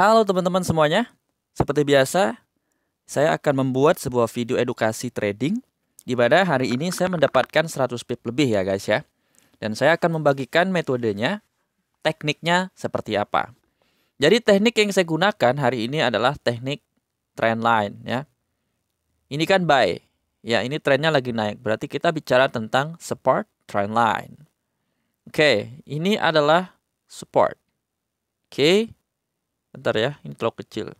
Halo teman-teman semuanya. Seperti biasa, saya akan membuat sebuah video edukasi trading di mana hari ini saya mendapatkan 100 pip lebih ya guys ya. Dan saya akan membagikan metodenya, tekniknya seperti apa. Jadi teknik yang saya gunakan hari ini adalah teknik trend line ya. Ini kan buy. Ya, ini trennya lagi naik. Berarti kita bicara tentang support trend line. Oke, ini adalah support. Oke, Bentar ya, ini terlalu kecil.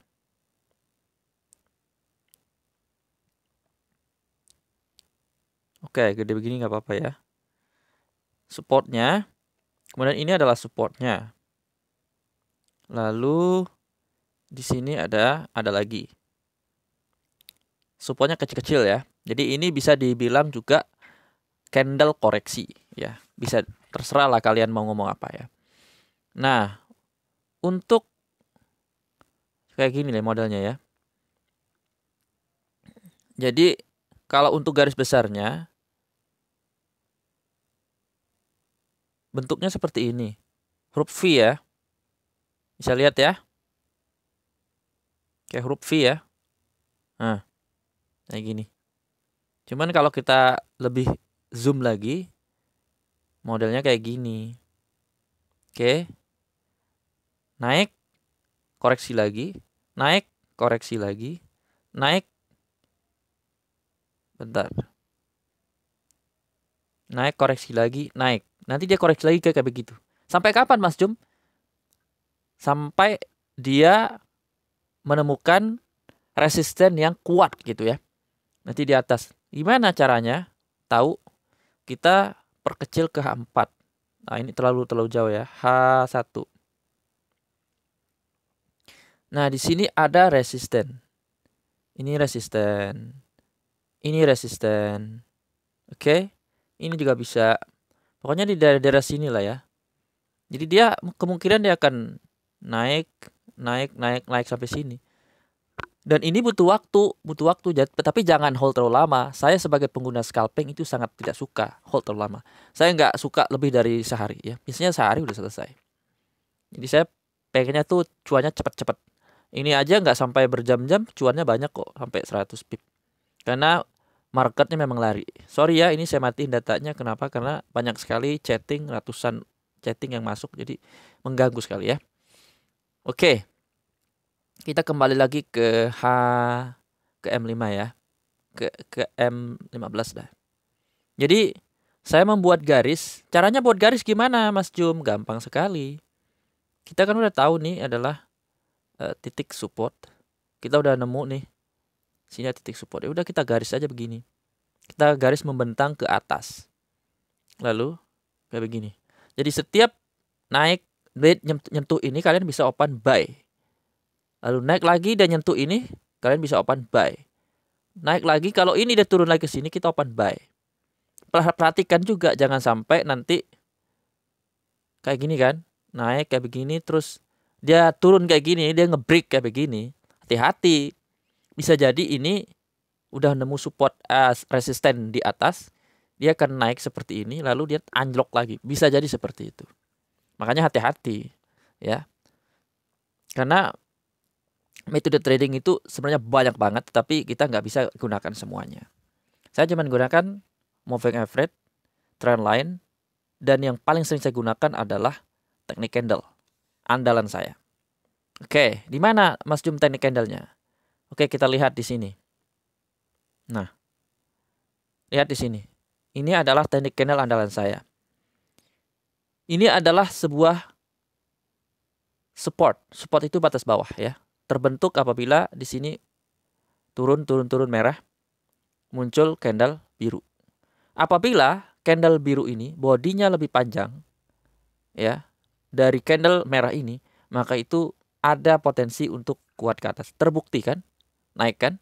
Oke, gede begini nggak apa-apa ya. Supportnya. Kemudian ini adalah supportnya. Lalu di sini ada ada lagi. Supportnya kecil-kecil ya. Jadi ini bisa dibilang juga candle koreksi ya. Bisa terserah lah kalian mau ngomong apa ya. Nah, untuk Kayak gini nih modelnya ya. Jadi kalau untuk garis besarnya bentuknya seperti ini. Huruf V ya. Bisa lihat ya. Kayak huruf V ya. Nah, kayak gini. Cuman kalau kita lebih zoom lagi, modelnya kayak gini. Oke. Naik, koreksi lagi naik koreksi lagi naik bentar naik koreksi lagi naik nanti dia koreksi lagi kayak begitu sampai kapan Mas Jum sampai dia menemukan resisten yang kuat gitu ya nanti di atas gimana caranya tahu kita perkecil ke H4 nah ini terlalu terlalu jauh ya H1 Nah, di sini ada resisten. Ini resisten. Ini resisten. Oke. Okay? Ini juga bisa. Pokoknya di daerah-daerah sini lah ya. Jadi dia kemungkinan dia akan naik, naik, naik, naik sampai sini. Dan ini butuh waktu, butuh waktu. Tapi jangan hold terlalu lama. Saya sebagai pengguna scalping itu sangat tidak suka hold terlalu lama. Saya nggak suka lebih dari sehari ya. Biasanya sehari udah selesai. Jadi saya pengennya tuh cuannya cepat-cepat ini aja nggak sampai berjam-jam cuannya banyak kok sampai 100 pip. Karena marketnya memang lari. Sorry ya ini saya matiin datanya kenapa? Karena banyak sekali chatting ratusan chatting yang masuk jadi mengganggu sekali ya. Oke. Kita kembali lagi ke H ke M5 ya. Ke ke M15 dah. Jadi saya membuat garis. Caranya buat garis gimana Mas Jum? Gampang sekali. Kita kan udah tahu nih adalah Eh, titik support kita udah nemu nih sini ada titik support ya udah kita garis aja begini kita garis membentang ke atas lalu kayak begini jadi setiap naik nyentuh ini kalian bisa open buy lalu naik lagi dan nyentuh ini kalian bisa open buy naik lagi kalau ini udah turun lagi ke sini kita open buy perhatikan juga jangan sampai nanti kayak gini kan naik kayak begini terus dia turun kayak gini, dia ngebreak kayak begini, hati-hati. Bisa jadi ini udah nemu support as eh, resisten di atas, dia akan naik seperti ini, lalu dia anjlok lagi. Bisa jadi seperti itu. Makanya hati-hati, ya. Karena metode trading itu sebenarnya banyak banget, tapi kita nggak bisa gunakan semuanya. Saya cuma gunakan moving average, trend line, dan yang paling sering saya gunakan adalah teknik candle andalan saya. Oke, di mana Mas Jum teknik candlenya? Oke, kita lihat di sini. Nah, lihat di sini. Ini adalah teknik candle andalan saya. Ini adalah sebuah support. Support itu batas bawah ya. Terbentuk apabila di sini turun turun turun merah muncul candle biru. Apabila candle biru ini bodinya lebih panjang ya dari candle merah ini, maka itu ada potensi untuk kuat ke atas. Terbukti kan? Naik kan?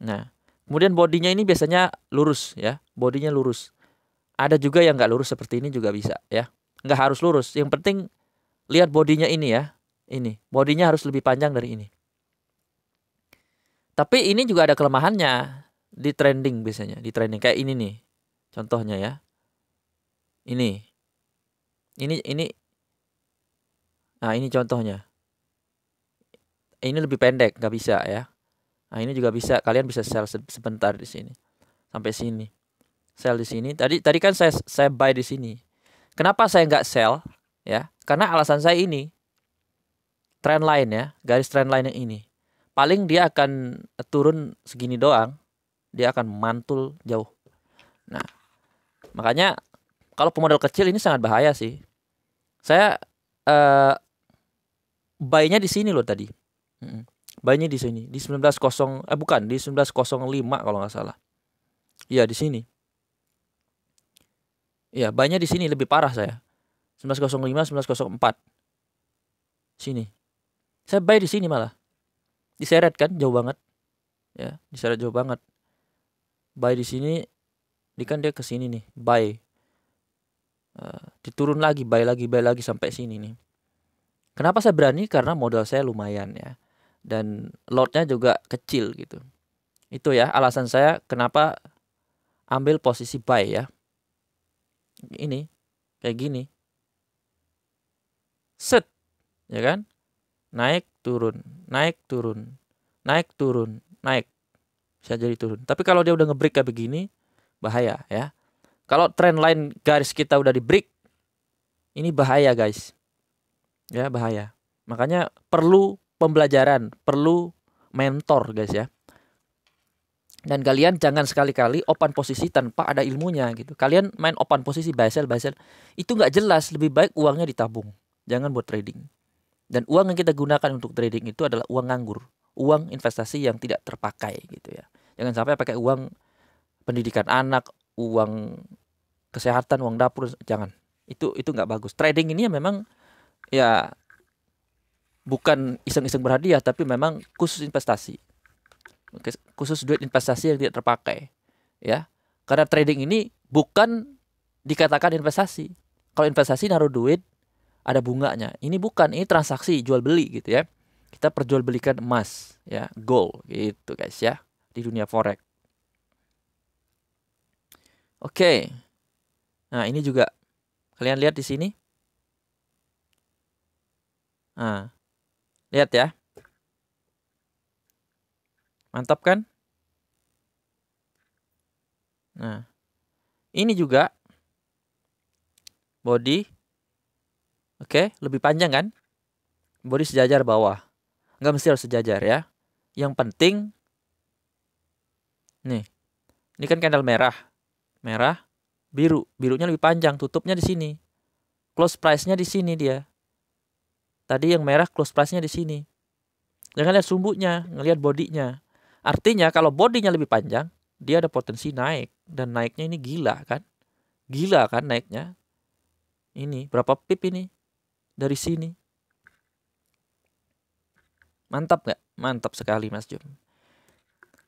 Nah, kemudian bodinya ini biasanya lurus ya, bodinya lurus. Ada juga yang nggak lurus seperti ini juga bisa ya. Nggak harus lurus, yang penting lihat bodinya ini ya. Ini, bodinya harus lebih panjang dari ini. Tapi ini juga ada kelemahannya di trending biasanya, di trending kayak ini nih. Contohnya ya. Ini. Ini ini Nah, ini contohnya. Ini lebih pendek, nggak bisa ya. Nah, ini juga bisa. Kalian bisa sell sebentar di sini. Sampai sini. Sell di sini. Tadi tadi kan saya saya buy di sini. Kenapa saya nggak sell? Ya, karena alasan saya ini. Trend line ya, garis trend line yang ini. Paling dia akan turun segini doang. Dia akan mantul jauh. Nah, makanya kalau pemodal kecil ini sangat bahaya sih. Saya eh, Bayinya di sini loh tadi. Bayinya di sini di 190 eh bukan di 1905 kalau nggak salah. Iya di sini. Iya bayinya di sini lebih parah saya. 1905 1904. Sini. Saya bayi di sini malah. Diseret kan jauh banget. Ya, diseret jauh banget. Bayi di sini di kan dia ke sini nih, bayi. Uh, eh, diturun lagi, bayi lagi, bayi lagi sampai sini nih. Kenapa saya berani? Karena modal saya lumayan ya. Dan lotnya juga kecil gitu. Itu ya alasan saya kenapa ambil posisi buy ya. Ini kayak gini. Set. Ya kan? Naik turun, naik turun, naik turun, naik. Bisa jadi turun. Tapi kalau dia udah ngebreak kayak begini bahaya ya. Kalau trend line garis kita udah di break ini bahaya guys Ya, bahaya. Makanya perlu pembelajaran, perlu mentor, guys ya. Dan kalian jangan sekali-kali open posisi tanpa ada ilmunya gitu. Kalian main open posisi basel-basel itu nggak jelas, lebih baik uangnya ditabung. Jangan buat trading. Dan uang yang kita gunakan untuk trading itu adalah uang nganggur, uang investasi yang tidak terpakai gitu ya. Jangan sampai pakai uang pendidikan anak, uang kesehatan, uang dapur, jangan. Itu itu nggak bagus. Trading ini ya memang ya bukan iseng-iseng berhadiah tapi memang khusus investasi khusus duit investasi yang tidak terpakai ya karena trading ini bukan dikatakan investasi kalau investasi naruh duit ada bunganya ini bukan ini transaksi jual beli gitu ya kita perjualbelikan emas ya gold gitu guys ya di dunia forex oke nah ini juga kalian lihat di sini Nah, lihat ya. Mantap kan? Nah, ini juga body. Oke, lebih panjang kan? Body sejajar bawah. Nggak mesti harus sejajar ya. Yang penting, nih, ini kan candle merah. Merah, biru. Birunya lebih panjang, tutupnya di sini. Close price-nya di sini dia. Tadi yang merah close price-nya di sini. Jangan ya lihat sumbunya, ngelihat bodinya. Artinya kalau bodinya lebih panjang, dia ada potensi naik dan naiknya ini gila kan? Gila kan naiknya? Ini berapa pip ini? Dari sini. Mantap nggak? Mantap sekali Mas Jum.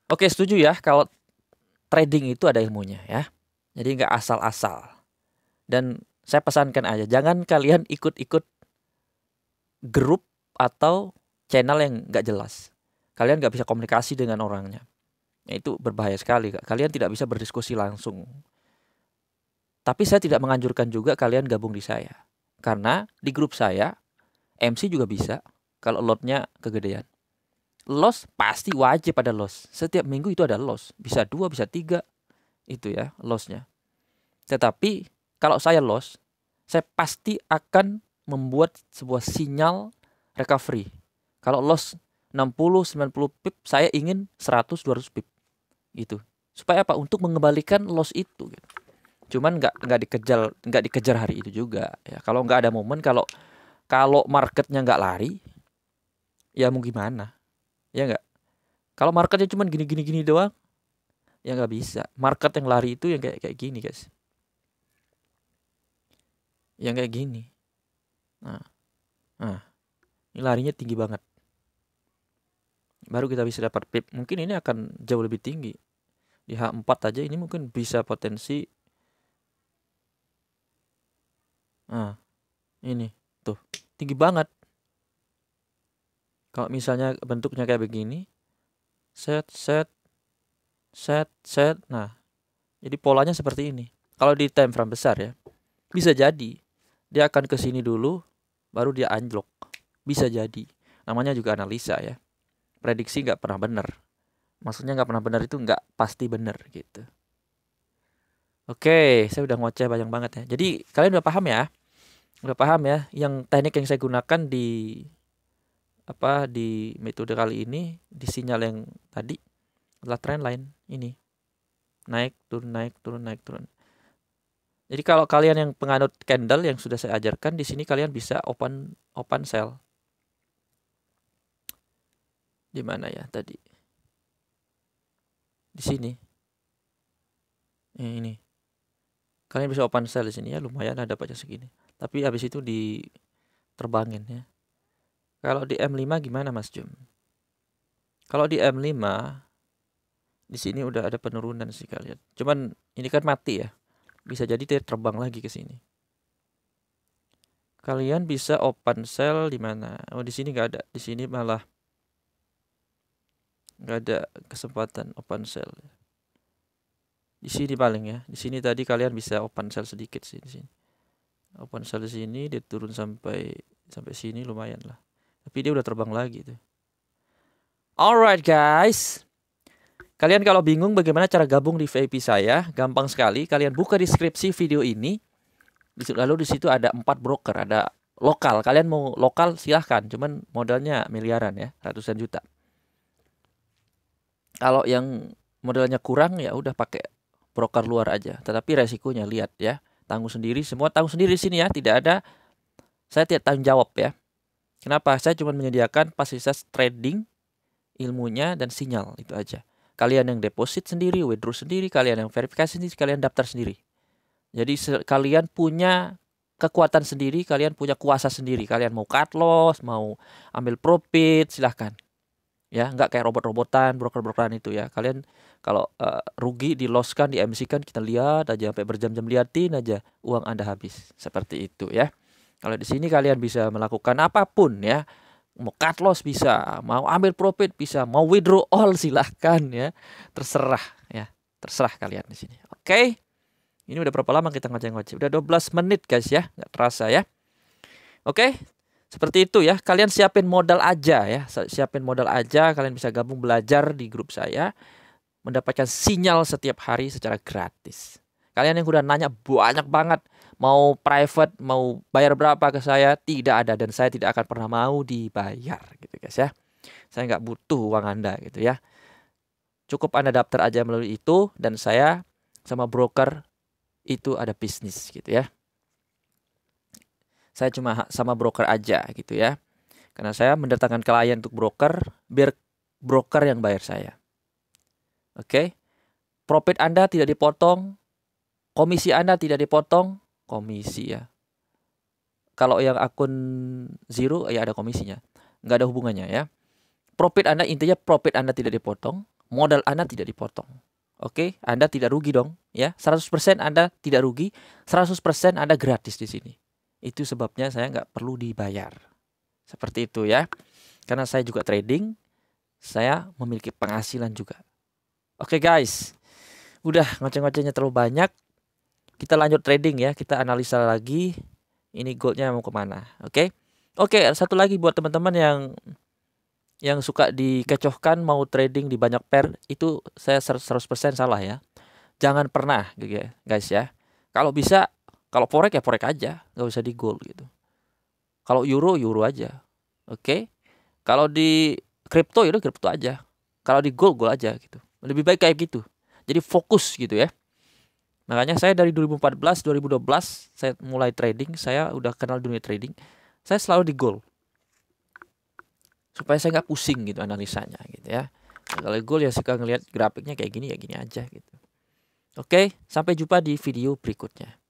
Oke setuju ya kalau trading itu ada ilmunya ya. Jadi nggak asal-asal. Dan saya pesankan aja, jangan kalian ikut-ikut grup atau channel yang nggak jelas. Kalian nggak bisa komunikasi dengan orangnya. Ya, itu berbahaya sekali. Kalian tidak bisa berdiskusi langsung. Tapi saya tidak menganjurkan juga kalian gabung di saya. Karena di grup saya, MC juga bisa kalau lotnya kegedean. loss pasti wajib ada loss. Setiap minggu itu ada loss, Bisa dua, bisa tiga. Itu ya losnya. Tetapi kalau saya loss, saya pasti akan membuat sebuah sinyal recovery. Kalau loss 60 90 pip, saya ingin 100 200 pip. Gitu. Supaya apa? Untuk mengembalikan loss itu gitu. Cuman nggak nggak dikejar nggak dikejar hari itu juga ya. Kalau nggak ada momen kalau kalau marketnya nggak lari ya mau gimana? Ya nggak? Kalau marketnya cuman gini gini gini doang ya nggak bisa. Market yang lari itu yang kayak kayak gini, guys. Yang kayak gini Nah, nah ini larinya tinggi banget. Baru kita bisa dapat pip. Mungkin ini akan jauh lebih tinggi. Di H4 aja ini mungkin bisa potensi. Nah, ini tuh tinggi banget. Kalau misalnya bentuknya kayak begini, set, set, set, set. Nah, jadi polanya seperti ini. Kalau di time frame besar ya, bisa jadi dia akan ke sini dulu, baru dia anjlok. Bisa jadi. Namanya juga analisa ya. Prediksi nggak pernah benar. Maksudnya nggak pernah benar itu nggak pasti benar gitu. Oke, saya udah ngoceh banyak banget ya. Jadi kalian udah paham ya? Udah paham ya yang teknik yang saya gunakan di apa di metode kali ini di sinyal yang tadi adalah trend line ini. Naik turun naik turun naik turun. Jadi kalau kalian yang penganut candle yang sudah saya ajarkan di sini kalian bisa open open sell Di mana ya tadi? Di sini. Ini. Kalian bisa open sell di sini ya, lumayan ada pajak segini. Tapi habis itu di terbangin ya. Kalau di M5 gimana Mas Jum? Kalau di M5 di sini udah ada penurunan sih kalian. Cuman ini kan mati ya bisa jadi dia terbang lagi ke sini. Kalian bisa open cell di mana? Oh, di sini nggak ada. Di sini malah nggak ada kesempatan open cell. Di sini paling ya. Di sini tadi kalian bisa open cell sedikit sih di sini. Open cell di sini dia turun sampai sampai sini lumayan lah. Tapi dia udah terbang lagi tuh. Alright guys. Kalian kalau bingung bagaimana cara gabung di VIP saya, gampang sekali. Kalian buka deskripsi video ini. Lalu di situ ada empat broker, ada lokal. Kalian mau lokal silahkan, cuman modalnya miliaran ya, ratusan juta. Kalau yang modalnya kurang ya udah pakai broker luar aja. Tetapi resikonya lihat ya, tanggung sendiri, semua tanggung sendiri di sini ya, tidak ada saya tidak tanggung jawab ya. Kenapa? Saya cuma menyediakan fasilitas trading, ilmunya dan sinyal itu aja kalian yang deposit sendiri, withdraw sendiri, kalian yang verifikasi sendiri, kalian daftar sendiri. Jadi kalian punya kekuatan sendiri, kalian punya kuasa sendiri. Kalian mau cut loss, mau ambil profit, silahkan. Ya, nggak kayak robot-robotan, broker-brokeran itu ya. Kalian kalau uh, rugi, di loss kan, di MC kan, kita lihat aja sampai berjam-jam liatin aja uang Anda habis. Seperti itu ya. Kalau di sini kalian bisa melakukan apapun ya mau cut loss bisa, mau ambil profit bisa, mau withdraw all silahkan ya, terserah ya, terserah kalian di sini. Oke, okay. ini udah berapa lama kita ngoceh-ngoceh? Udah 12 menit guys ya, nggak terasa ya. Oke, okay. seperti itu ya. Kalian siapin modal aja ya, siapin modal aja. Kalian bisa gabung belajar di grup saya, mendapatkan sinyal setiap hari secara gratis. Kalian yang udah nanya banyak banget mau private mau bayar berapa ke saya tidak ada dan saya tidak akan pernah mau dibayar gitu guys ya saya nggak butuh uang anda gitu ya cukup anda daftar aja melalui itu dan saya sama broker itu ada bisnis gitu ya saya cuma sama broker aja gitu ya karena saya mendatangkan klien untuk broker biar broker yang bayar saya oke okay? profit anda tidak dipotong komisi anda tidak dipotong komisi ya. Kalau yang akun zero ya ada komisinya. Nggak ada hubungannya ya. Profit Anda intinya profit Anda tidak dipotong, modal Anda tidak dipotong. Oke, Anda tidak rugi dong, ya. 100% Anda tidak rugi, 100% Anda gratis di sini. Itu sebabnya saya nggak perlu dibayar. Seperti itu ya. Karena saya juga trading, saya memiliki penghasilan juga. Oke guys, udah ngoceng ngocengnya terlalu banyak kita lanjut trading ya kita analisa lagi ini goldnya mau kemana oke okay? oke okay, satu lagi buat teman-teman yang yang suka dikecohkan mau trading di banyak pair itu saya 100% salah ya jangan pernah gitu ya, guys ya kalau bisa kalau forex ya forex aja nggak usah di gold gitu kalau euro euro aja oke okay? kalau di kripto ya kripto aja kalau di gold gold aja gitu lebih baik kayak gitu jadi fokus gitu ya Makanya saya dari 2014, 2012 saya mulai trading, saya udah kenal dunia trading. Saya selalu di goal. Supaya saya nggak pusing gitu analisanya gitu ya. kalau goal ya suka ngelihat grafiknya kayak gini ya gini aja gitu. Oke, sampai jumpa di video berikutnya.